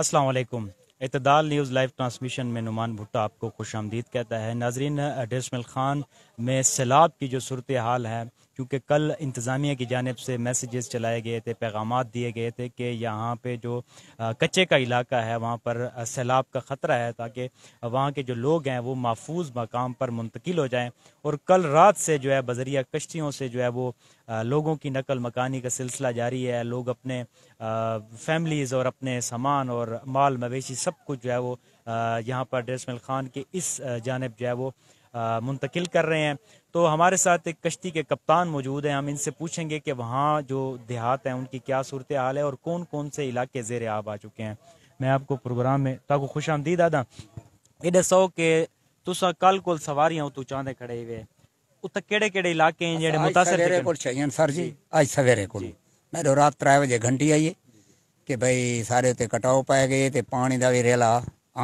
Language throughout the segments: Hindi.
अस्सलाम इतदाल न्यूज़ लाइव ट्रांसमिशन में नुमान भुट्टा आपको खुश आमदीद कहता है नाजरीन डेसमल ख़ान में सैलाब की जो सूरत हाल है क्योंकि कल इंतज़ामिया की जानब से मैसेजेस चलाए गए थे पैगाम दिए गए थे कि यहाँ पे जो कच्चे का इलाका है वहाँ पर सैलाब का ख़तरा है ताकि वहाँ के जो लोग हैं वो महफूज मकाम पर मुंतकिल हो जाएँ और कल रात से जो है बजरिया कश्तियों से जो है वो लोगों की नकल मकानी का सिलसिला जारी है लोग अपने फैमिलीज़ और अपने सामान और माल मवेशी सब कुछ जो है वो यहाँ पर डेसमिल ख़ान के इस जानब जो है वो मुंतकिल कर रहे हैं तो हमारे साथ एक कश्ती के कप्तान मौजूद हैं हम इनसे पूछेंगे कि वहाँ जो देहात हैं उनकी क्या सूरत हाल है और कौन कौन से इलाके जेर आब आ चुके हैं मैं आपको प्रोग्राम में ताको खुश आमदी दादा ये दसो कि तुसा कल को सवार उतू चांदे खड़े हुए तो घंटी आई है कि पाए गए पानी का भी रेला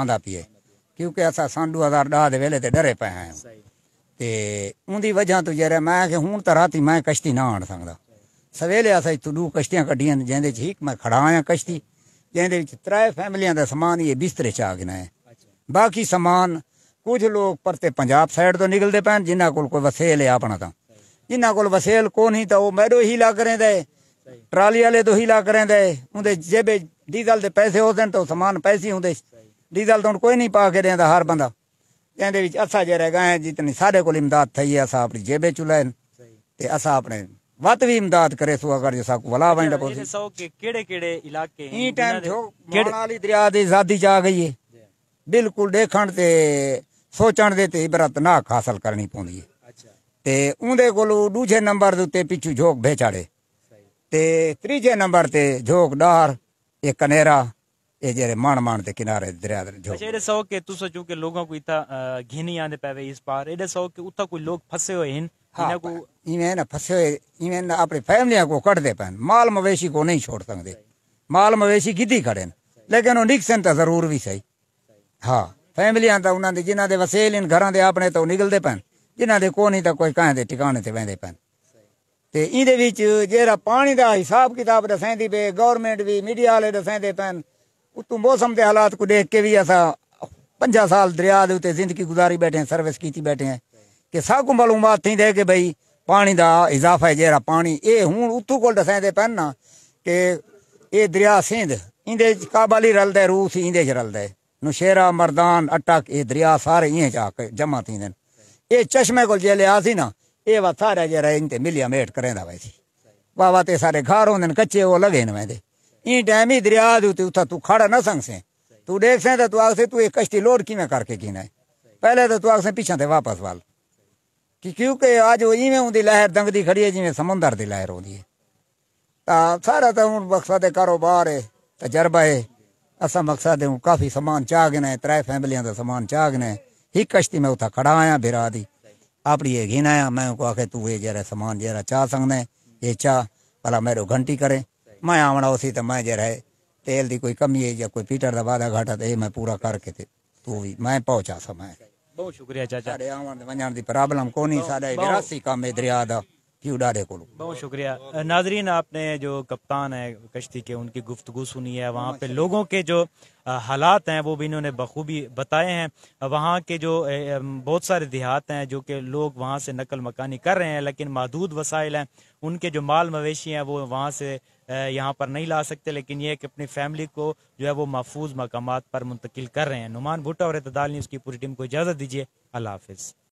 आंदा पिए क्योंकि असा सन दू हज़ार ॾह जे वेले ते डरे पिया आहियूं ते वजह तो जहिड़े मां खे हून त राती कश्ती न आण सघंदा सवेले असां तूं कश्तियां कढियां जंहिंदे च हिकु खड़ा आहियां कश्ती जंहिंदे त्रै फैमिलियां दा समान इहे बिस्तरे च आ गिना ऐ अच्छा। बाक़ी समान कुछ लोग परते पंजाब साइड तो निकलते पए जिन्ना कोल कोई वसेल है अपना तो जिन्ना को वसेल कौन ही तो ओ मैडो हीला करें दे ट्राली वाले तो हीला करें दे उंदे जेबे डीजल के पैसे होंदे तो समान पैसे होंदे ਡੀਜ਼ਲ ਤੋਂ ਕੋਈ ਨਹੀਂ ਪਾ ਕੇ ਦਿੰਦਾ ਹਰ ਬੰਦਾ ਇਹਦੇ ਵਿੱਚ ਅਸਾ ਜੇ ਰਹਿ ਗਏ ਜਿਤਨੀ ਸਾਡੇ ਕੋਲ ਇਮਦਾਦ ਥਈ ਆ ਸਾ ਆਪਣੀ ਜੇਬੇ ਚ ਲੈਣ ਤੇ ਅਸਾ ਆਪਣੇ ਵਤ ਵੀ ਇਮਦਾਦ ਕਰੇ ਸੋ ਅਗਰ ਜੇ ਕੋ ਵਲਾ ਵੰਡ ਕੋ ਸੋ ਕਿ ਕਿਹੜੇ ਕਿਹੜੇ ਇਲਾਕੇ ਇਹ ਟਾਈਮ ਜੋ ਮਾਨਾਲੀ ਦਰਿਆ ਦੀ ਆਜ਼ਾਦੀ ਆ ਗਈ ਏ ਬਿਲਕੁਲ ਦੇਖਣ ਤੇ ਸੋਚਣ ਦੇ ਤੇ ਇਬਰਤ ਨਾ ਹਾਸਲ ਕਰਨੀ ਪਉਂਦੀ ਏ ਤੇ ਉਹਦੇ ਕੋਲ ਦੂਜੇ ਨੰਬਰ ਦੇ ਉੱਤੇ ਪਿੱਛੂ ਝੋਕ ਭੇਚਾੜੇ ਤੇ ਤੀਜੇ ਨੰਬਰ ਤੇ ਝੋਕ ਡਾਰ ਇਹ ਕਨੇਰਾ ਇਹ ਜਿਹੜੇ ਮਾਣ ਮਾਣ ਦੇ ਕਿਨਾਰੇ ਦਰਿਆ ਦੇ ਜੋ ਜਿਹੜੇ ਸੌ ਕਿ ਤੁਸੀਂ ਜੋ ਕਿ ਲੋਕਾਂ ਕੋਈ ਤਾਂ ਘਿਨੀ ਆਂਦੇ ਪਵੇ ਇਸ ਪਾਰ ਇਹਦੇ ਸੌ ਕਿ ਉੱਥਾ ਕੋਈ ਲੋਕ ਫਸੇ ਹੋਏ ਹਨ ਇਹਨਾਂ ਕੋ ਇਵੇਂ ਨਾ ਫਸੇ ਹੋਏ ਇਵੇਂ ਨਾ ਆਪਣੀ ਫੈਮਲੀਆਂ ਕੋ ਕੱਢਦੇ ਪੈਣ ਮਾਲ ਮਵੇਸ਼ੀ ਕੋ ਨਹੀਂ ਛੋੜ ਸਕਦੇ ਮਾਲ ਮਵੇਸ਼ੀ ਕਿੱਦੀ ਖੜੇ ਨੇ ਲੇਕਿਨ ਉਹ ਨਿਕਸਨ ਤਾਂ ਜ਼ਰੂਰ ਵੀ ਸਹੀ ਹਾਂ ਫੈਮਲੀਆਂ ਤਾਂ ਉਹਨਾਂ ਦੇ ਜਿਨ੍ਹਾਂ ਦੇ ਵਸੇਲ ਇਨ ਘਰਾਂ ਦੇ ਆਪਣੇ ਤੋਂ ਨਿਕਲਦੇ ਪੈਣ ਜਿਨ੍ਹਾਂ ਦੇ ਕੋ ਨਹੀਂ ਤਾਂ ਕੋਈ ਕਾਂ ਦੇ ਟਿਕਾਣੇ ਤੇ ਵੈਂਦੇ ਪੈਣ ਤੇ ਇਹਦੇ ਵਿੱਚ ਜਿਹੜਾ ਪਾਣੀ ਦਾ ਹਿਸਾਬ ਕਿਤਾਬ ਦਸਾਂਦੀ ਪਏ ਗਵਰਨਮੈਂਟ ਵੀ ਮੀਡੀਆ ਵਾਲੇ ਦਸਾਂਦੇ ਪੈਣ ਉਤੋਂ ਮੌਸਮ ਦੇ ਹਾਲਾਤ ਕੋ ਦੇਖ ਕੇ ਵੀ ਅਸਾਂ 50 ਸਾਲ ਦਰਿਆ ਦੇ ਉੱਤੇ ਜ਼ਿੰਦਗੀ ਗੁਜ਼ਾਰੀ ਬੈਠੇ ਹਾਂ ਸਰਵਿਸ ਕੀਤੀ ਬੈਠੇ ਹਾਂ ਕਿ ਸਭ ਕੋ ਮਾਲੂਮਾਤ ਥੀ ਦੇ ਕਿ ਭਈ ਪਾਣੀ ਦਾ ਇਜ਼ਾਫਾ ਹੈ ਜਿਹੜਾ ਪਾਣੀ ਇਹ ਹੁਣ ਉਤੋਂ ਕੋਲ ਦਸਾਂਦੇ ਪੈਣ ਨਾ ਕਿ ਇਹ ਦਰਿਆ ਸਿੰਧ ਇਹਦੇ ਚ ਕਾਬਾਲੀ ਰਲਦਾ ਰੂਸ ਇਹਦੇ ਚ ਰਲਦਾ ਨੁਸ਼ੇਰਾ ਮਰਦਾਨ ਅਟਕ ਇਹ ਦਰਿਆ ਸਾਰੇ ਇਹ ਜਾ ਕੇ ਜਮਾ ਥੀਂਦੇ ਇਹ ਚਸ਼ਮੇ ਕੋਲ ਜੇ ਲਿਆ ਸੀ ਨਾ ਇਹ ਵਾ ਸਾਰਾ ਜਿਹੜਾ ਇੰਤੇ ਮਿਲਿਆ ਮੇਟ ਕਰੇਂਦਾ ਵੈਸੀ ਵਾਵਾ ਤੇ ਸਾਰੇ ਘਰ ਹੁੰਦੇ ਨੇ ਕੱਚੇ ਉਹ ਲਗੇ ਨੇ ਵੈਂਦੇ ई टाइम ही दरिया होते उठा तू खड़ा ना संग से तू देख से तो तू आख से तू एक कश्ती लोड किमें करके कीना है पहले तो तू आख से पीछे थे वापस वाल कि क्योंकि आज वो इवें होंगी लहर दंगदी खड़ी है जिमें समुंदर की लहर होंगी है सारा तो हूँ मकसद कारोबार है तजर्बा है असा मकसद हूँ काफ़ी समान चाह गिना है त्रै फैमिलियां का समान चाह गिना है एक कश्ती मैं उतना खड़ा आया बिरा दी आपड़ी ये घिनाया मैं उनको आखे तू ये जरा सामान जरा चाह सकना है ये चाह भला मेरे घंटी करे ਮੈਂ ਆਵਣਾ ਉਸੇ ਤਾਂ ਮੈਂ ਜੇ ਰਹੇ ਤੇਲ ਦੀ ਕੋਈ ਕਮੀ ਹੈ ਜਾਂ ਕੋਈ ਪੀਟਰ ਦਾ ਵਾਦਾ ਘਾਟਾ ਤੇ ਇਹ ਮੈਂ ਪੂਰਾ ਕਰਕੇ ਤੇ ਤੂੰ ਵੀ ਮੈਂ ਪਹੁੰਚਾ ਸਮਾਂ ਬਹੁਤ ਸ਼ੁਕਰੀਆ ਚਾਚਾ ਸਾਡੇ ਆਉਣ ਦੇ ਵੰਜਣ ਦੀ ਪ੍ਰੋਬਲਮ ਕੋਈ ਨਹੀਂ ਸਾਡਾ ਵਿਰਾਸੀ ਕੰਮ ਹੈ ਦਰਿਆ ਦਾ की को बहुत शुक्रिया नाजरीन आपने जो कप्तान है कश्ती के उनकी गुफ्तगु सुनी है वहाँ पे लोगों के जो हालात हैं वो भी इन्होंने बखूबी बताए हैं वहाँ के जो बहुत सारे देहात हैं जो कि लोग वहाँ से नकल मकानी कर रहे हैं लेकिन महदूद वसाइल हैं उनके जो माल मवेशी हैं वो वहाँ से यहाँ पर नहीं ला सकते लेकिन ये कि अपनी फैमिली को जो है वो महफूज मकाम पर मुंतकिल कर रहे हैं नुमान भुट्टा और इतदाल ने उसकी पूरी टीम को इजाज़त दीजिए अल्लाह हाफिज़